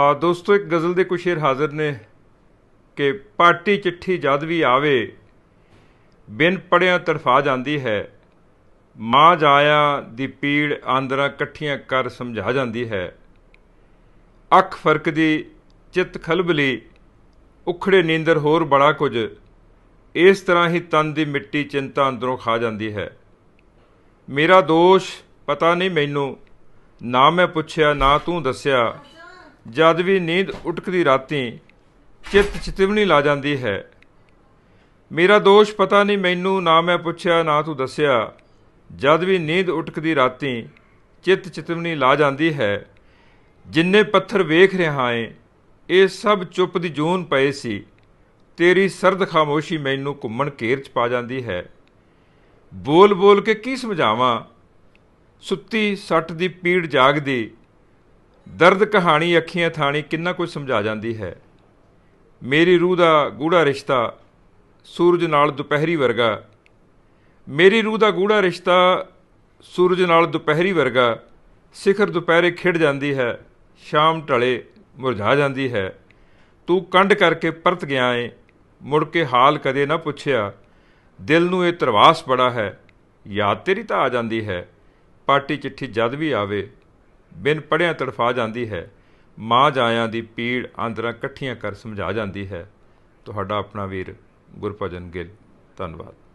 ਆ ਦੋਸਤੋ ਇੱਕ ਗਜ਼ਲ ਦੇ ਕੁਝ ਸ਼ੇਰ ਹਾਜ਼ਰ ਨੇ ਕਿ ਪਾਰਟੀ ਚਿੱਠੀ ਜਦ ਵੀ ਆਵੇ ਬਿਨ ਪੜਿਆ ਤਰਫਾ ਜਾਂਦੀ ਹੈ ਮਾਂ ਜਾਇਆ ਦੀ ਪੀੜ ਆਂਦਰਾ ਇਕੱਠੀਆਂ ਕਰ ਸਮਝਾ ਜਾਂਦੀ ਹੈ ਅੱਖ ਫਰਕ ਦੀ ਚਿੱਤ ਖਲਬਲੀ ਉਖੜੇ ਨੀਂਦਰ ਹੋਰ ਬੜਾ ਕੁਝ ਇਸ ਤਰ੍ਹਾਂ ਹੀ ਤਨ ਦੀ ਮਿੱਟੀ ਚਿੰਤਾ ਅੰਦਰੋਂ ਖਾ ਜਾਂਦੀ ਹੈ ਮੇਰਾ ਦੋਸ਼ ਪਤਾ ਨਹੀਂ ਮੈਨੂੰ ਨਾ ਮੈਂ ਪੁੱਛਿਆ ਨਾ ਤੂੰ ਦੱਸਿਆ ਜਦ ਵੀ ਨੀਂਦ ਉਟਕਦੀ ਰਾਤੀ ਚਿੱਤ ਚਿਤਵਣੀ ਲਾ ਜਾਂਦੀ ਹੈ ਮੇਰਾ ਦੋਸ਼ ਪਤਾ ਨਹੀਂ ਮੈਨੂੰ ਨਾ ਮੈਂ ਪੁੱਛਿਆ ਨਾ ਤੂੰ ਦੱਸਿਆ ਜਦ ਵੀ ਨੀਂਦ ਉਟਕਦੀ ਰਾਤੀ ਚਿੱਤ ਚਿਤਵਣੀ ਲਾ ਜਾਂਦੀ ਹੈ ਜਿੰਨੇ ਪੱਥਰ ਵੇਖ ਰਿਹਾ ਏ ਇਹ ਸਭ ਚੁੱਪ ਦੀ ਜੂਨ ਪਏ ਸੀ ਤੇਰੀ ਸਰਦ ਖਾਮੋਸ਼ੀ ਮੈਨੂੰ ਘੁੰਮਣ ਘੇਰ ਚ ਪਾ ਜਾਂਦੀ ਹੈ ਬੋਲ ਬੋਲ ਕੇ ਕੀ ਸਮਝਾਵਾਂ ਸੁੱਤੀ ਸੱਟ ਦੀ ਪੀੜ ਜਾਗਦੀ ਦਰਦ ਕਹਾਣੀ ਅੱਖੀਆਂ ਥਾਣੀ ਕਿੰਨਾ ਕੁਝ ਸਮਝਾ ਜਾਂਦੀ ਹੈ ਮੇਰੀ ਰੂਹ ਦਾ ਗੂੜਾ ਰਿਸ਼ਤਾ ਸੂਰਜ ਨਾਲ ਦੁਪਹਿਰੀ ਵਰਗਾ ਮੇਰੀ ਰੂਹ ਦਾ ਗੂੜਾ ਰਿਸ਼ਤਾ ਸੂਰਜ ਨਾਲ ਦੁਪਹਿਰੀ ਵਰਗਾ ਸਿਖਰ ਦੁਪਹਿਰੇ ਖਿੜ ਜਾਂਦੀ ਹੈ ਸ਼ਾਮ ਢਲੇ ਮੁਰਝਾ ਜਾਂਦੀ ਹੈ ਤੂੰ ਕੰਡ ਕਰਕੇ ਪਰਤ ਗਿਆ ਏ ਮੁੜ ਕੇ ਹਾਲ ਕਦੇ ਨਾ ਪੁੱਛਿਆ ਦਿਲ ਨੂੰ ਇਹ ਤਰਵਾਸ ਬੜਾ ਹੈ ਯਾਦ ਤੇਰੀ ਤਾਂ ਆ ਜਾਂਦੀ ਹੈ ਪਾਟੀ ਚਿੱਠੀ ਜਦ ਵੀ ਆਵੇ ਬਿਨ ਪੜਿਆਂ ਤੜਫਾ ਜਾਂਦੀ ਹੈ ਮਾਂ ਜਾਇਆਂ ਦੀ ਪੀੜ ਅੰਦਰਾਂ ਇਕੱਠੀਆਂ ਕਰ ਸਮਝਾ ਜਾਂਦੀ ਹੈ ਤੁਹਾਡਾ ਆਪਣਾ ਵੀਰ ਗੁਰਪਜਨ ਗਿੱਲ ਧੰਨਵਾਦ